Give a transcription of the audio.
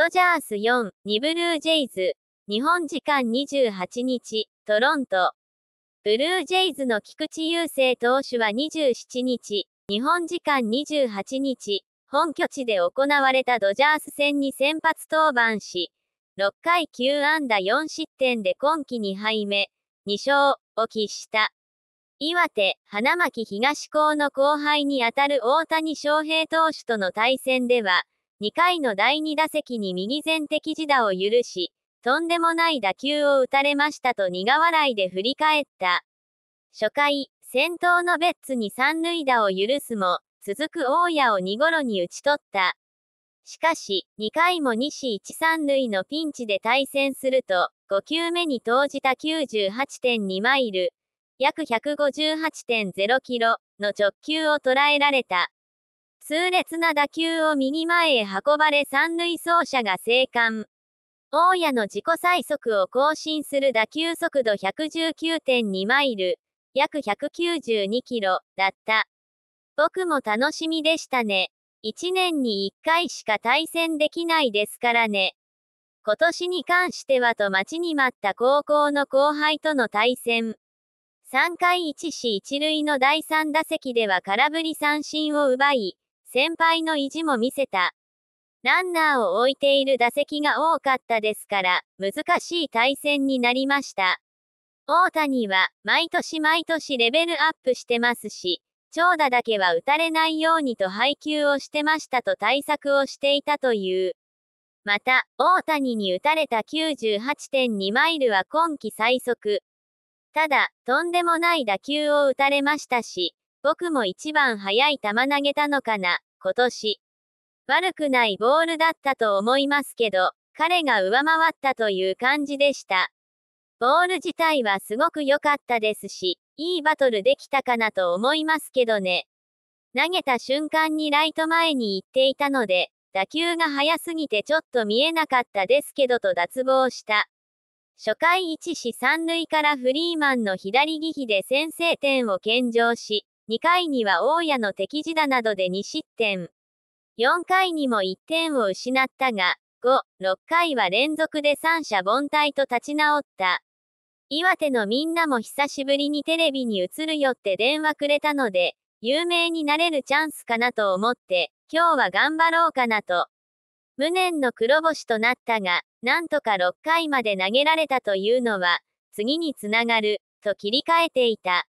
ドジャース4、2ブルージェイズ、日本時間28日、トロント。ブルージェイズの菊池雄星投手は27日、日本時間28日、本拠地で行われたドジャース戦に先発登板し、6回9安打4失点で今季2敗目、2勝を喫した。岩手、花巻東高の後輩にあたる大谷翔平投手との対戦では、2回の第2打席に右前的自打を許し、とんでもない打球を打たれましたと苦笑いで振り返った。初回、先頭のベッツに三塁打を許すも、続く大谷を2頃に打ち取った。しかし、2回も西一三塁のピンチで対戦すると、5球目に投じた98.2マイル、約158.0キロの直球を捉えられた。痛烈な打球を右前へ運ばれ三塁走者が生還。大谷の自己最速を更新する打球速度119.2マイル、約192キロだった。僕も楽しみでしたね。1年に1回しか対戦できないですからね。今年に関してはと待ちに待った高校の後輩との対戦。3回1死1塁の第3打席では空振り三振を奪い、先輩の意地も見せた。ランナーを置いている打席が多かったですから、難しい対戦になりました。大谷は、毎年毎年レベルアップしてますし、長打だけは打たれないようにと配球をしてましたと対策をしていたという。また、大谷に打たれた98.2マイルは今季最速。ただ、とんでもない打球を打たれましたし、僕も一番速い球投げたのかな、今年。悪くないボールだったと思いますけど、彼が上回ったという感じでした。ボール自体はすごく良かったですし、いいバトルできたかなと思いますけどね。投げた瞬間にライト前に行っていたので、打球が速すぎてちょっと見えなかったですけどと脱帽した。初回1死3塁からフリーマンの左利きで先制点を献上し、2回には大家の敵地打などで2失点。4回にも1点を失ったが、5、6回は連続で三者凡退と立ち直った。岩手のみんなも久しぶりにテレビに映るよって電話くれたので、有名になれるチャンスかなと思って、今日は頑張ろうかなと。無念の黒星となったが、なんとか6回まで投げられたというのは、次につながる、と切り替えていた。